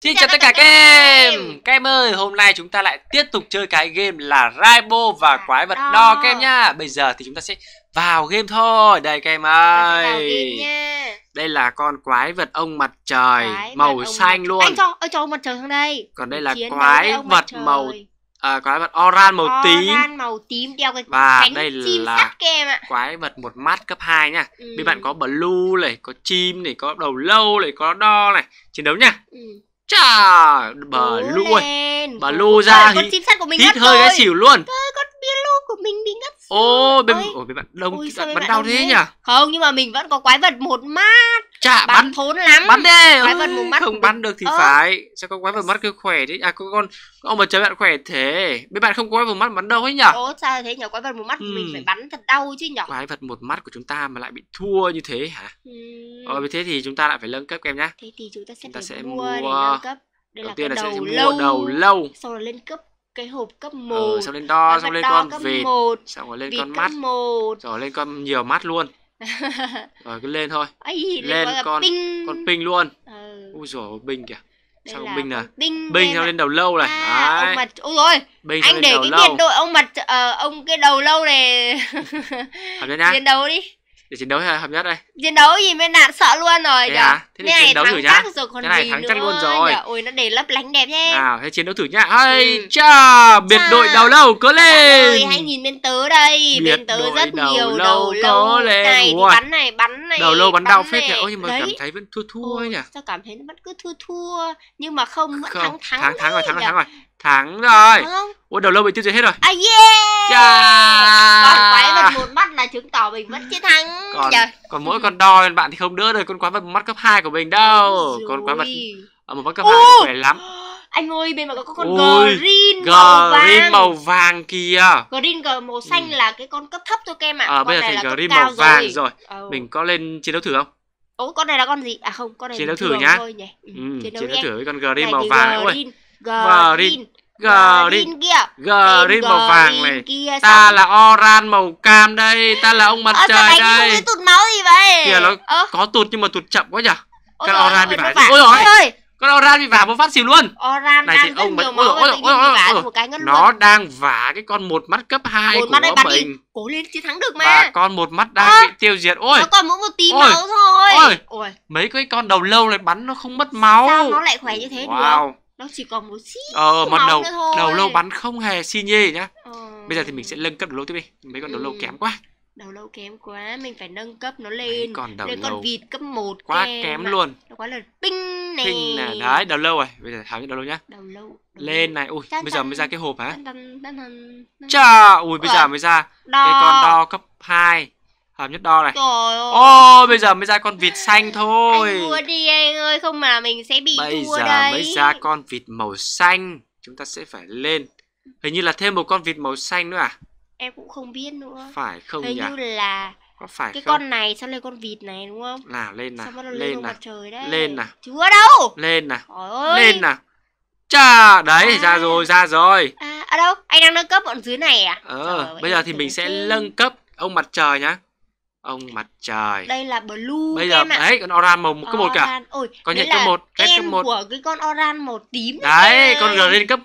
Xin chào tất cả các em Các em ơi, hôm nay chúng ta lại tiếp tục chơi cái game là Raibo và dạ, quái vật đo các em nhá Bây giờ thì chúng ta sẽ vào game thôi Đây các em ơi Đây là con quái vật ông mặt trời Màu xanh luôn Anh cho, anh cho ông mặt trời sang đây Còn đây là quái vật màu à, quái vật oran màu oran tím oran màu tím đeo cái và cánh đây chim là sắt kem ạ. quái vật một mắt cấp 2 nha ừ. bên bạn có blue này có chim này có đầu lâu này có đo này chiến đấu nha ừ. Chà, bà Cố Lu ơi. Bà Lu ra hít, hít hơi cái xỉu luôn. Trời con biết của mình bị ngất xỉu ô bên ôi, bên bạn đông ôi, bạn bắn đau thế nhỉ không nhưng mà mình vẫn có quái vật một mắt Chà, bắn, bắn thốn lắm bắn đi quái vật một mắt không bắn được thì ờ. phải sao có quái vật mắt kêu khỏe thế à có con ông mà chơi bạn khỏe thế bên bạn không có quái vật mắt bắn đâu ấy nhỉ ô sao thế nhỉ quái vật một mắt ừ. mình phải bắn thật đau chứ nhỉ quái vật một mắt của chúng ta mà lại bị thua như thế hả ừ. ờ vì thế thì chúng ta lại phải nâng cấp em nhé. thế thì chúng ta sẽ, chúng ta phải sẽ mua, mua để nâng cấp đây đầu là tiên là đầu sẽ lâu. đầu lâu sau là lên cấp cái hộp cấp 1 ờ, ừ, xong lên đo à, xong lên con vịt 1, xong rồi lên con mắt 1. rồi lên con nhiều mắt luôn rồi cứ lên thôi Ây, lên, con ping. con ping luôn ừ. ui rồi ping kìa Đây sao à? ping nè ping ping theo lên đầu lâu này à, ông mặt ôi rồi binh anh để cái lâu. biên đội ông mặt uh, ông cái đầu lâu này thật đấy đầu đi để chiến đấu hợp nhất đây chiến đấu gì mới đạt sợ luôn rồi thế à? thế thì chiến đấu thử nhá thế này thắng chắc luôn rồi nhờ. ôi nó để lấp lánh đẹp thế nào thế chiến đấu thử nhá ơi ừ. cha biệt cha. đội đầu lâu cố lên ơi hãy nhìn bên tớ đây biệt bên tớ rất đầu nhiều đầu lâu này Uầy. bắn này bắn này đầu lâu bắn, bắn đau phết nhỉ ôi nhưng mà Đấy. cảm thấy vẫn thua thua ôi, nhỉ sao cảm thấy nó vẫn cứ thua thua nhưng mà không, không thắng thắng thắng rồi thắng rồi thắng rồi Thắng rồi. Không? Ủa đầu lâu bị tiêu diệt hết rồi. À yeah. yeah. quái vật một mắt là chứng tỏ mình vẫn chiến thắng. Còn, còn mỗi con đo bạn thì không đỡ được con quái vật một mắt cấp 2 của mình đâu. Rồi. Con quái vật ở một mắt cấp 2 khỏe lắm. Anh ơi, bên mà có con Ôi, green, màu vàng. Green màu vàng kìa. Green màu xanh ừ. là cái con cấp thấp thôi các em ạ. À, à, con bây giờ thành green màu vàng rồi. rồi. Ừ. Mình có lên chiến đấu thử không? Ủa con này là con gì? À không, con này chiến đấu thử nhá. Thôi nhỉ. Ừ, ừ, chiến đấu, chiến đấu thử với con green màu vàng nữa. Green green green kia green màu vàng này kia, ta là oran màu cam đây ta là ông mặt à, trời đây không tụt máu gì vậy kìa nó ờ. có tụt nhưng mà tụt chậm quá nhở con oran bị vả ôi rồi con oran bị vả một phát xỉu luôn oran này thì ông mặt ôi ôi ôi nó đang vả cái con một mắt cấp hai của mình cố lên chiến thắng được mà và con một mắt đang ờ. bị tiêu diệt ôi nó còn mỗi một tí máu thôi ôi, mấy cái con đầu lâu này bắn nó không mất máu sao nó lại khỏe như thế wow. được nó chỉ còn một xí ờ mặt đầu thôi. đầu lâu bắn không hề xi nhê nhá ờ. bây giờ thì mình sẽ nâng cấp đầu lâu tiếp đi mấy con đầu ừ. lâu kém quá đầu lâu kém quá mình phải nâng cấp nó lên đấy, còn đầu đấy, lâu còn vịt cấp 1 quá kém, mà. luôn nó quá là ping này ping là đấy đầu lâu rồi bây giờ tháo những đầu lâu nhá đầu lâu đầu lên này ui tân, bây giờ mới ra cái hộp hả chà ui bây giờ mới ra cái con đo cấp 2 hàm nhất đo này Trời ơi. Ô, bây giờ mới ra con vịt xanh thôi anh mua đi anh ơi không mà mình sẽ bị bây thua giờ mới ra con vịt màu xanh chúng ta sẽ phải lên hình như là thêm một con vịt màu xanh nữa à em cũng không biết nữa phải không hình nhỉ? như là có phải cái không? con này sao lên con vịt này đúng không nào lên nào lên, lên nào trời đấy. lên nào chúa đâu lên nào ơi. lên nào Chà, đấy à. ra rồi, ra rồi. À, ở à đâu? Anh đang nâng cấp bọn dưới này à? Ờ, Trời, bây giờ thì mình sẽ nâng cấp ông mặt trời nhá ông mặt trời đây là blue bây giờ đấy con oran màu một cấp một cả Ôi, con nhận cấp một cái cấp một của cái con oran màu tím đấy con lên cấp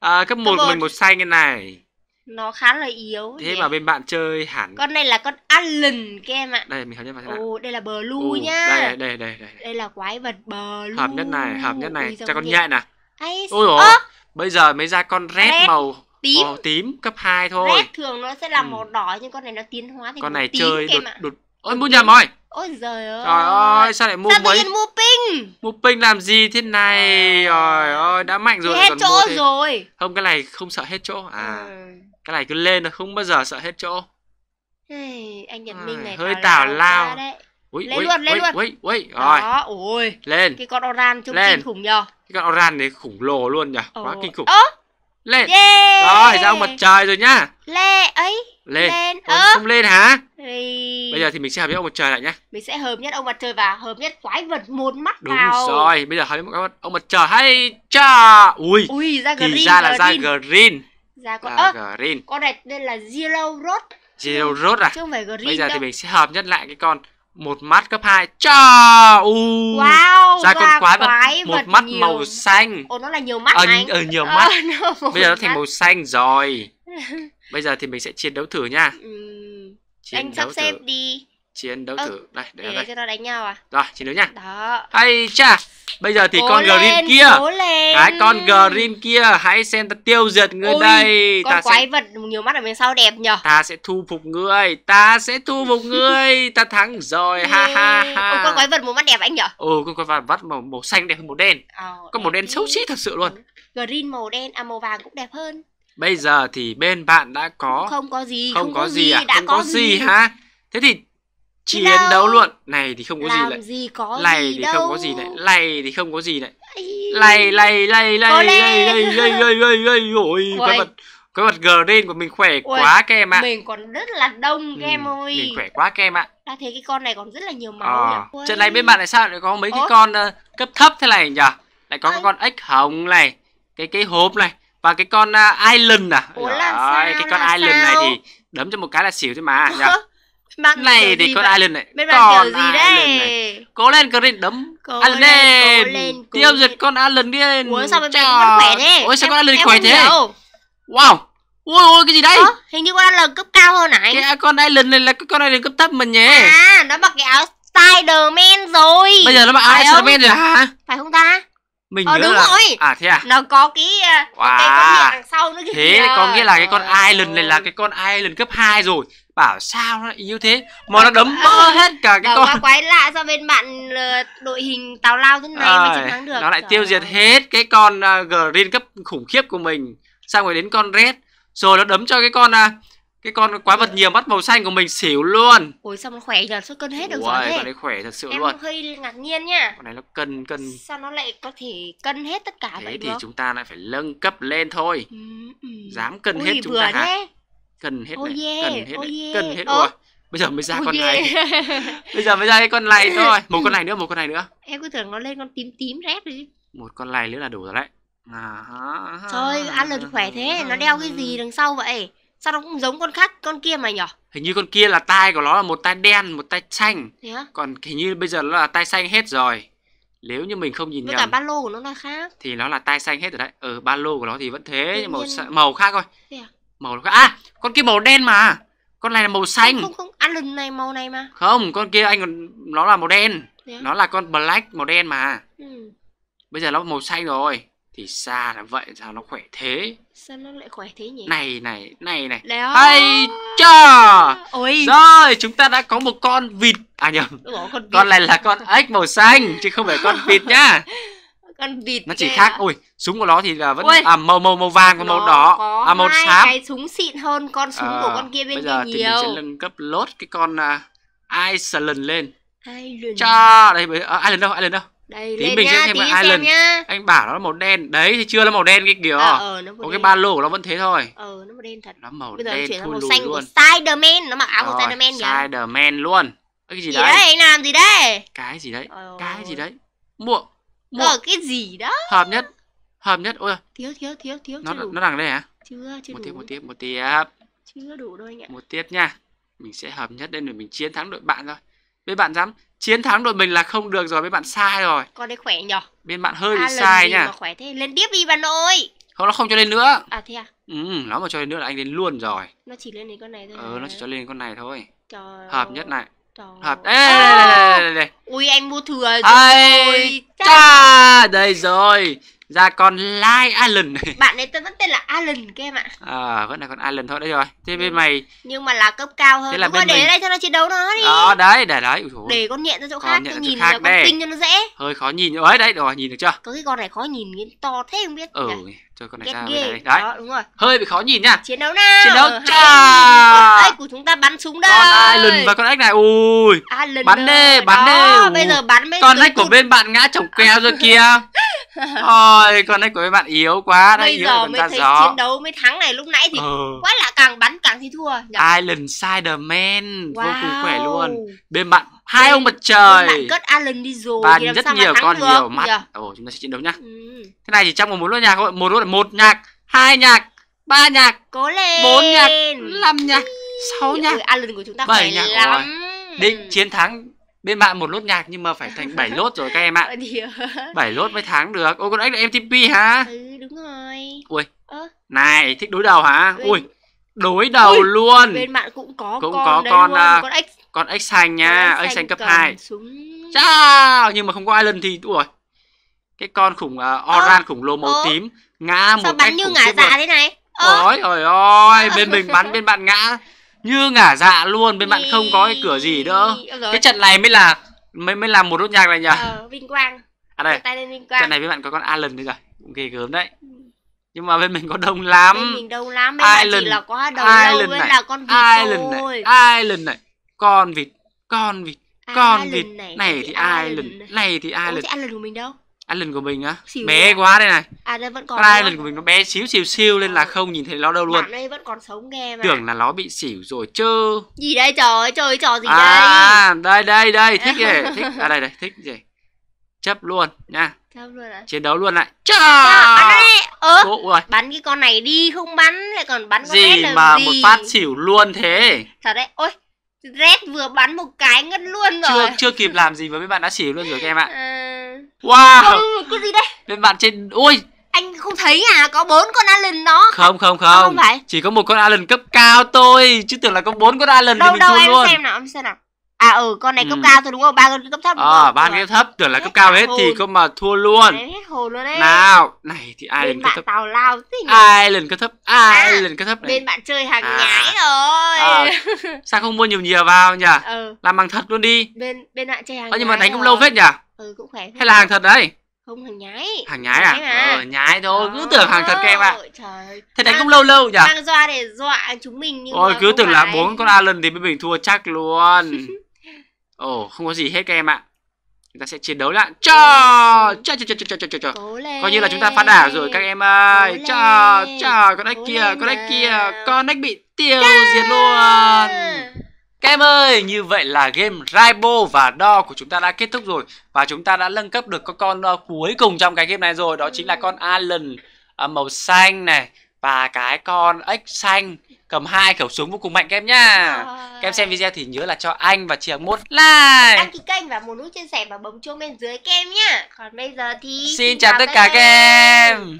à, cấp một mình một xanh cái này nó khá là yếu thế nhỉ? mà bên bạn chơi hẳn con này là con alan các em ạ đây mình hợp nhất vào thế nào đây là blue Ồ, nhá đây đây đây đây đây là quái vật blue hợp nhất này hợp nhất này cho con nhẹ nè ôi dồi ôi, bây giờ mới ra con red, red. màu tím màu tím cấp 2 thôi red thường nó sẽ là ừ. màu ừ. đỏ nhưng con này nó tiến hóa thành con này tím chơi đột, đột ôi mua nhầm rồi ôi giời ơi trời ơi sao lại mua sao mấy mua ping. mua ping làm gì thế này trời ơi đã mạnh rồi hết chỗ thế. rồi không cái này không sợ hết chỗ à ừ. cái này cứ lên là không bao giờ sợ hết chỗ Ê, anh nhật minh à, này hơi tào lao, lao. Ui, lên ui, luôn lên ui, luôn ui, ui, rồi đó ôi lên cái con oran trông kinh khủng nhờ cái con oran này khủng lồ luôn nhỉ quá kinh khủng ơ lên yeah. rồi ra ông mặt trời rồi nhá lê ấy lên lên ờ. không lên hả thì... bây giờ thì mình sẽ hợp với ông mặt trời lại nhá mình sẽ hợp nhất ông mặt trời và hợp nhất quái vật một mắt đúng vào rồi bây giờ hợp nhất ông mặt trời hay cha ui ui ra green ra là green. ra green ra con à, green con này tên là zero road zero road à chứ không phải green bây giờ đâu. thì mình sẽ hợp nhất lại cái con một mắt cấp 2 cho u wow, ra con quái vật quái một mắt nhiều... màu xanh ồ nó là nhiều mắt ừ, ờ, anh ở nhiều mắt ờ, nó bây giờ nó thành mắt. màu xanh rồi bây giờ thì mình sẽ chiến đấu thử nha ừ. chiến anh sắp xếp thử. đi chiến đấu ờ, thử đây để, để đây. cho nó đánh nhau à rồi chiến đấu nha đó hay cha Bây giờ thì cố con lên, Green kia Cái con Green kia Hãy xem ta tiêu diệt ngươi đây Con ta quái sẽ... vật nhiều mắt ở bên sau đẹp nhở Ta sẽ thu phục ngươi Ta sẽ thu phục ngươi Ta thắng rồi ha ha ha Ôi, Con quái vật màu mắt đẹp anh nhở Ừ con quái vật mắt màu, màu xanh đẹp hơn màu đen oh, Con màu đen xấu xí thật sự luôn Green màu đen à màu vàng cũng đẹp hơn Bây giờ thì bên bạn đã có Không có gì Không, không có, gì, gì à đã Không có, gì, gì hả Thế thì chiến đâu? đấu luôn này thì không có Làm gì lại gì có lầy gì thì đâu. không có gì lại lầy thì không có gì lại này này này này này này này này này lầy ôi cái mặt cái mặt green của mình khỏe Ui, quá các em ạ mình còn rất là đông các ừ, em ơi mình khỏe quá các em ạ ta thấy cái con này còn rất là nhiều màu ờ. trận này bên bạn lại sao lại có mấy cái con ờ, cấp thấp thế này nhỉ lại có con ếch hồng này cái cái hộp này và cái con uh, island à Ủa, Rồi, cái con island này thì đấm cho một cái là xỉu thôi mà nhỉ Bạn này thì con Island này Bên còn kiểu gì đây này. Cố lên Green đấm cố Island lên, cố lên cố Tiêu diệt con Island đi lên Ủa sao bên này con khỏe thế ôi sao em, con Island khỏe thế hiểu. Wow Ôi ôi cái gì đây Ủa, Hình như con Island cấp cao hơn này Cái con Island này là cái con Island cấp thấp mình nhỉ À nó mặc cái áo Spiderman rồi Bây giờ nó mặc áo Spiderman rồi hả Phải không ta mình ờ, nhớ đúng là... rồi à thế à nó có cái ờ, wow. cái con đằng sau nữa kìa thế có nghĩa là cái con island này là cái con island cấp 2 rồi bảo sao nó yếu thế mà nó đấm bơ hết cả cái con quái lạ do bên bạn ờ, đội hình tào lao thế này à, mà chiến thắng được nó lại Trời tiêu diệt ơi. hết cái con ờ, green cấp khủng khiếp của mình xong rồi đến con red rồi nó đấm cho cái con ờ, cái con quái vật nhiều mắt màu xanh của mình xỉu luôn ôi xong nó khỏe giờ xuất cân hết được rồi con này khỏe thật sự em luôn em hơi ngạc nhiên nha con này nó cân cân sao nó lại có thể cân hết tất cả thế vậy thì được? chúng ta lại phải nâng cấp lên thôi ừ, ừ. dám cân ôi, hết chúng ta thế. hả cần hết này oh yeah, cần hết oh yeah. cần hết ủa bây giờ mới ra oh con yeah. này bây giờ mới ra cái con này thôi một con này nữa một con này nữa em cứ tưởng nó lên con tím tím rét đi một con này nữa là đủ rồi đấy à, trời ăn lần khỏe thế nó đeo cái gì đằng sau vậy sao nó cũng giống con khác con kia mà nhở hình như con kia là tai của nó là một tai đen một tai xanh yeah. còn hình như bây giờ nó là tai xanh hết rồi nếu như mình không nhìn Với nhầm cả ba lô của nó là khác thì nó là tai xanh hết rồi đấy ở ừ, ba lô của nó thì vẫn thế nhưng màu màu khác thôi yeah màu à con kia màu đen mà con này là màu xanh không không anh à, lần này màu này mà không con kia anh còn nó là màu đen yeah. nó là con black màu đen mà ừ. bây giờ nó màu xanh rồi thì xa là vậy sao nó khỏe thế sao nó lại khỏe thế nhỉ này này này này Đó. hay chờ Ôi. rồi chúng ta đã có một con vịt à nhầm Ủa, con, vịt. con này là con ếch màu xanh chứ không phải con vịt nhá con vịt nó chỉ khác à? ui súng của nó thì là vẫn ui, à, màu màu màu vàng và màu đỏ có à màu hai xám cái súng xịn hơn con súng à, của ờ, con kia bên bây giờ kia thì mình sẽ nâng cấp lốt cái con uh, Iceland lên Iceland cha đây bây uh, Iceland đâu island đâu đây tí mình nha, sẽ thêm tí cái Island nhá. anh bảo nó là màu đen đấy thì chưa là màu đen cái kiểu à, ờ, nó có cái ba lô của nó vẫn thế thôi ờ nó màu đen thật nó màu bây giờ đen chuyển sang màu xanh luôn. của Spiderman nó mặc áo Rồi, của Spiderman nhỉ Spiderman luôn cái gì, gì đấy? đấy anh làm gì đấy cái gì đấy Ôi. cái gì đấy mua một ờ, cái gì đó hợp nhất hợp nhất ôi thiếu thiếu thiếu thiếu nó đủ. nó đằng đây hả chưa chưa một đủ. tiếp một tiếp một tiếp chưa đủ đâu anh ạ một tiếp nha mình sẽ hợp nhất đây rồi mình chiến thắng đội bạn rồi bên bạn dám chiến thắng đội mình là không được rồi bên bạn sai rồi con đấy khỏe nhở bên bạn hơi à, bị sai nha khỏe thế lên tiếp đi bạn ơi không nó không cho lên nữa à thế à ừ nó mà cho lên nữa là anh lên luôn rồi nó chỉ lên đến con này thôi ờ nó chỉ cho lên con này thôi Trời hợp nhất này Thật Ê, à. đây, đây, đây, đây, đây. Ui anh mua thừa rồi Ây, cha. Đây rồi ra dạ, con Lai Allen bạn ấy tên vẫn tên là Allen các em ạ à vẫn là con Allen thôi đấy rồi thế ừ. bên ừ. mày nhưng mà là cấp cao hơn thế là bên mình... để đây cho nó chiến đấu nó đi đó đấy để đấy Ui, để con nhện ra chỗ khác tôi nhìn khác là con tinh cho nó dễ hơi khó nhìn ấy đấy rồi nhìn được chưa có cái con này khó nhìn cái to thế không biết ừ cho con này Get ra game. đấy đó, đúng rồi hơi bị khó nhìn nhá chiến đấu nào chiến đấu cha ếch của chúng ta bắn súng đây con Allen và con ếch này ui Island bắn đi bắn đi bây giờ bắn bên con ếch của bên bạn ngã chồng queo rồi kìa thôi con đấy của mấy bạn yếu quá đấy Bây yếu giờ mới thấy gió. chiến đấu mấy tháng này lúc nãy thì ừ. quá là càng bắn càng thì thua nhỉ? Island siderman wow. vô cùng khỏe luôn Bên bạn hai Bên, ông mặt trời bạn cất Island đi rồi bạn rất nhiều con được. nhiều mắt Ồ chúng ta sẽ chiến đấu nhá ừ. Thế này chỉ trong một mối luôn nhạc thôi Một luôn một nhạc, hai nhạc, ba nhạc Cố lên Bốn nhạc, năm nhạc, sáu nhạc ừ, Island của chúng ta bảy khỏe nhạc lắm rồi. Định chiến thắng bên bạn một lốt nhạc nhưng mà phải thành 7 lốt rồi các em ạ à. 7 lốt mới thắng được ôi con ếch là mtp hả ừ đúng rồi ui ờ. này thích đối đầu hả bên... ui đối đầu ui, luôn bên bạn cũng có cũng con có con luôn. À, con ếch con ếch xanh nha ếch xanh, cấp 2 súng... nhưng mà không có ai lần thì ui cái con khủng uh, oran ờ, khủng lồ màu ờ. tím ngã một Sao bắn như ngã dạ thế này ôi ôi ôi bên mình bắn bên bạn ngã như ngả dạ luôn bên bạn không có cái cửa gì nữa cái trận này mới là mới mới là một nốt nhạc này nhỉ ờ, vinh quang à đây tay lên vinh quang trận này với bạn có con Alan nữa rồi cũng ghê gớm đấy ừ. nhưng mà bên mình có đông lắm bên mình đông lắm bên Island, chỉ là có đầu Island lâu này. là con vịt Island thôi này. Island này con vịt con vịt con Island vịt này, này thì Island này thì Island này thì Island của mình đâu Island của mình á xíu bé à. quá đây này à đây vẫn còn Island của mình nó bé xíu xíu xíu lên là ờ. không nhìn thấy nó đâu luôn bạn đây vẫn còn sống nghe mà tưởng là nó bị xỉu rồi chứ gì đây trời trời trò gì à, đây à đây đây đây thích gì thích à đây đây thích gì chấp luôn nha chấp luôn à? chiến đấu luôn lại chờ ơ rồi bắn cái con này đi không bắn lại còn bắn con gì mà gì? một phát xỉu luôn thế thật đấy ôi Red vừa bắn một cái ngất luôn rồi chưa chưa kịp làm gì với mấy bạn đã xỉu luôn rồi các em ạ à. Wow Không, cái gì đây Bên bạn trên, ui anh không thấy à có bốn con Alan đó không không không, không phải. chỉ có một con Alan cấp cao thôi chứ tưởng là có bốn con Alan. đâu thì mình đâu em luôn. xem nào em xem nào à ừ con này cấp ừ. cao thôi đúng không ba con cấp thấp đúng à, không ba cấp thấp tưởng là hết cấp cao hết hồn. thì có mà thua luôn đấy, hết hồn luôn đấy nào này thì ai lần cấp thấp tào lao gì nhỉ? ai lần cấp thấp ai à, lần cấp thấp này. bên bạn chơi hàng à. nhái rồi à, sao không mua nhiều nhiều vào nhỉ ừ. làm bằng thật luôn đi bên bên bạn chơi hàng à, nhưng mà đánh cũng lâu vết nhỉ ừ cũng khỏe hay là hàng thật đấy không hàng nhái hàng nhái à ờ nhái thôi cứ tưởng hàng thật kem ạ à. trời thế đánh cũng lâu lâu nhỉ mang doa để dọa chúng mình nhưng ôi cứ tưởng là bốn con Alan thì bên mình thua chắc luôn ồ không có gì hết các em ạ chúng ta sẽ chiến đấu lại cho ừ. cho cho cho cho cho cho cho coi như là chúng ta phá đảo rồi các em ơi cho cho con ếch kia con ếch kia con ếch bị tiêu diệt luôn các em ơi, như vậy là game Raibo và Đo của chúng ta đã kết thúc rồi Và chúng ta đã nâng cấp được con con ờ, cuối cùng trong cái game này rồi Đó chính là con Alan ờ, màu xanh này Và cái con X xanh cầm hai khẩu súng vô cùng mạnh các em nhá Các em xem video thì nhớ là cho anh và chị một like Đăng ký kênh và một nút chia sẻ và bấm chuông bên dưới các em nhá Còn bây giờ thì... Xin, Xin chào tất cả các em